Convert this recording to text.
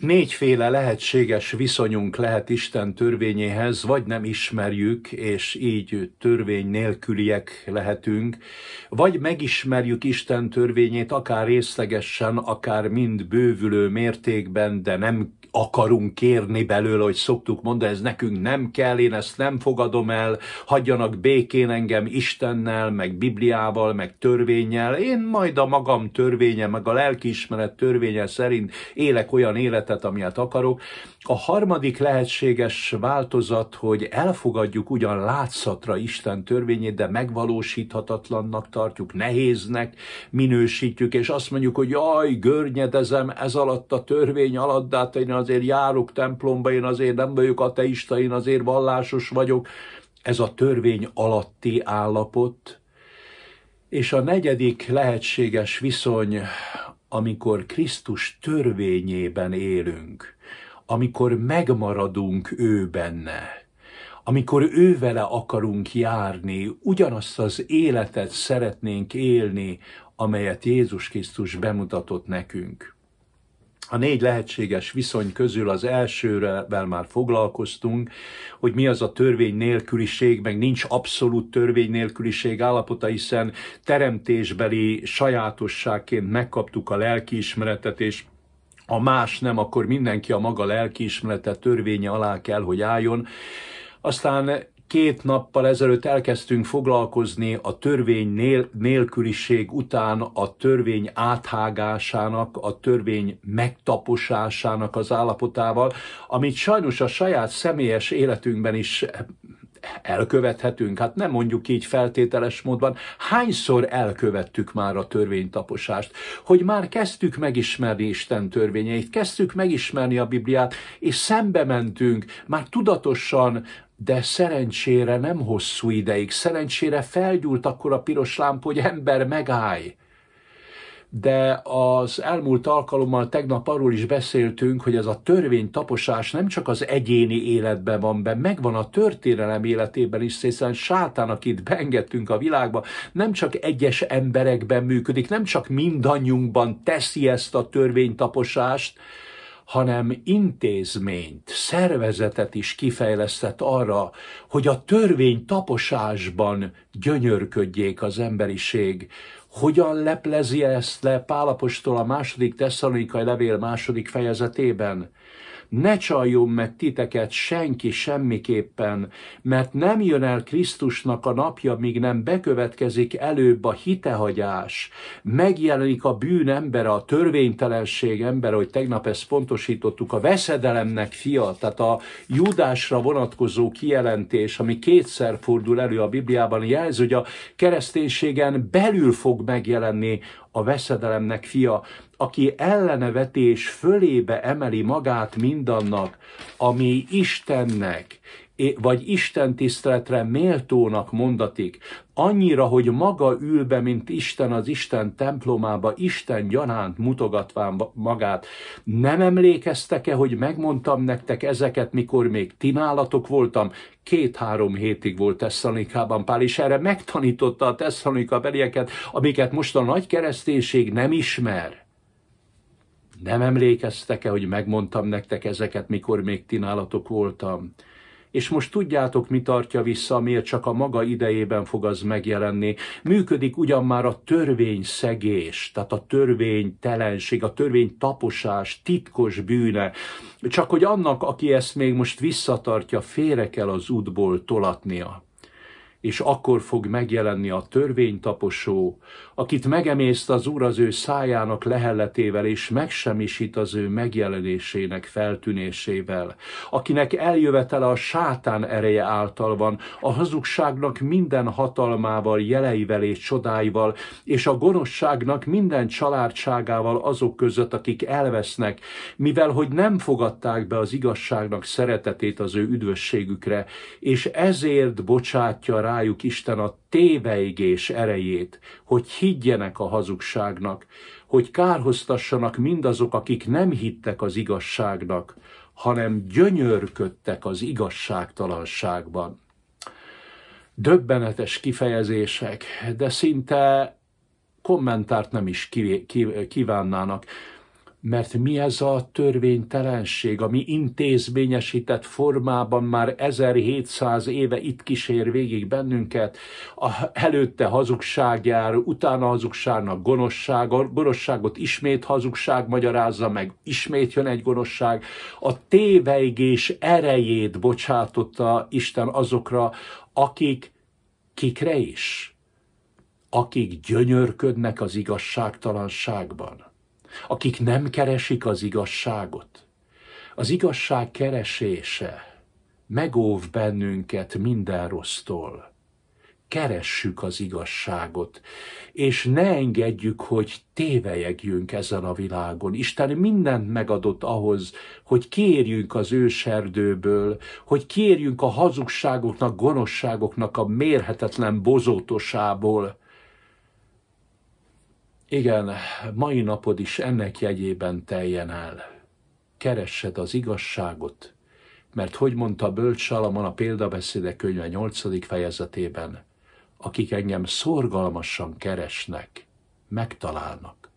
Négyféle lehetséges viszonyunk lehet Isten törvényéhez, vagy nem ismerjük, és így törvény nélküliek lehetünk, vagy megismerjük Isten törvényét akár részlegesen, akár mind bővülő mértékben, de nem akarunk kérni belőle, hogy szoktuk mondani, ez nekünk nem kell, én ezt nem fogadom el, hagyjanak békén engem Istennel, meg Bibliával, meg törvényel, én majd a magam törvénye, meg a lelkiismeret törvénye szerint élek olyan élet, életet, amilyet akarok. A harmadik lehetséges változat, hogy elfogadjuk ugyan látszatra Isten törvényét, de megvalósíthatatlannak tartjuk, nehéznek minősítjük, és azt mondjuk, hogy jaj, görnyedezem ez alatt a törvény alatt, de hát én azért járok templomba, én azért nem vagyok ateista, én azért vallásos vagyok. Ez a törvény alatti állapot, és a negyedik lehetséges viszony amikor Krisztus törvényében élünk, amikor megmaradunk ő benne, amikor ő vele akarunk járni, ugyanazt az életet szeretnénk élni, amelyet Jézus Krisztus bemutatott nekünk a négy lehetséges viszony közül az elsővel már foglalkoztunk, hogy mi az a törvény nélküliség, meg nincs abszolút törvény nélküliség állapota, hiszen teremtésbeli sajátosságként megkaptuk a lelkiismeretet, és ha más nem, akkor mindenki a maga lelkiismerete törvénye alá kell, hogy álljon. Aztán két nappal ezelőtt elkezdtünk foglalkozni a törvény nél- nélküliség után a törvény áthágásának, a törvény megtaposásának az állapotával, amit sajnos a saját személyes életünkben is elkövethetünk, hát nem mondjuk így feltételes módban, hányszor elkövettük már a törvénytaposást, hogy már kezdtük megismerni Isten törvényeit, kezdtük megismerni a Bibliát, és szembe mentünk, már tudatosan de szerencsére nem hosszú ideig, szerencsére felgyúlt akkor a piros lámpa, hogy ember megállj. De az elmúlt alkalommal tegnap arról is beszéltünk, hogy ez a törvény taposás nem csak az egyéni életben van be, megvan a történelem életében is, hiszen Sátán akit beengedtünk a világba, nem csak egyes emberekben működik, nem csak mindannyiunkban teszi ezt a törvény taposást hanem intézményt, szervezetet is kifejlesztett arra, hogy a törvény taposásban gyönyörködjék az emberiség. Hogyan leplezi ezt le Pálapostól a második tesszalonikai levél második fejezetében? ne csaljon meg titeket senki semmiképpen, mert nem jön el Krisztusnak a napja, míg nem bekövetkezik előbb a hitehagyás, megjelenik a bűn ember, a törvénytelenség ember, hogy tegnap ezt pontosítottuk, a veszedelemnek fia, tehát a judásra vonatkozó kijelentés, ami kétszer fordul elő a Bibliában, jelz, hogy a kereszténységen belül fog megjelenni a veszedelemnek fia aki ellenevetés fölébe emeli magát mindannak, ami Istennek, vagy Isten tiszteletre méltónak mondatik, annyira, hogy maga ül be, mint Isten az Isten templomába, Isten gyanánt mutogatván magát. Nem emlékeztek-e, hogy megmondtam nektek ezeket, mikor még ti nálatok voltam? Két-három hétig volt Tesszalonikában Pál, és erre megtanította a Tesszalonika belieket, amiket most a nagy kereszténység nem ismer nem emlékeztek-e, hogy megmondtam nektek ezeket, mikor még ti nálatok voltam? És most tudjátok, mi tartja vissza, miért csak a maga idejében fog az megjelenni. Működik ugyan már a törvény szegés, tehát a törvény telenség, a törvény taposás, titkos bűne. Csak hogy annak, aki ezt még most visszatartja, félre kell az útból tolatnia és akkor fog megjelenni a törvény taposó akit megemészt az Úr az ő szájának lehelletével, és megsemmisít az ő megjelenésének feltűnésével, akinek eljövetele a sátán ereje által van, a hazugságnak minden hatalmával, jeleivel és csodáival, és a gonoszságnak minden családságával azok között, akik elvesznek, mivel hogy nem fogadták be az igazságnak szeretetét az ő üdvösségükre, és ezért bocsátja rájuk Isten a téveigés erejét, hogy higgyenek a hazugságnak, hogy kárhoztassanak mindazok, akik nem hittek az igazságnak, hanem gyönyörködtek az igazságtalanságban. Döbbenetes kifejezések, de szinte kommentárt nem is kívánnának. Mert mi ez a törvénytelenség, ami intézményesített formában már 1700 éve itt kísér végig bennünket, a előtte hazugság jár, utána hazugságnak gonoszság, gonoszságot ismét hazugság magyarázza meg, ismét jön egy gonoszság. A téveigés erejét bocsátotta Isten azokra, akik kikre is, akik gyönyörködnek az igazságtalanságban akik nem keresik az igazságot. Az igazság keresése megóv bennünket minden rossztól. Keressük az igazságot, és ne engedjük, hogy tévejegjünk ezen a világon. Isten mindent megadott ahhoz, hogy kérjünk az őserdőből, hogy kérjünk a hazugságoknak, gonoszságoknak a mérhetetlen bozótosából, igen, mai napod is ennek jegyében teljen el. Keressed az igazságot, mert hogy mondta Bölcs Salamon a példabeszédek könyve 8. fejezetében, akik engem szorgalmasan keresnek, megtalálnak.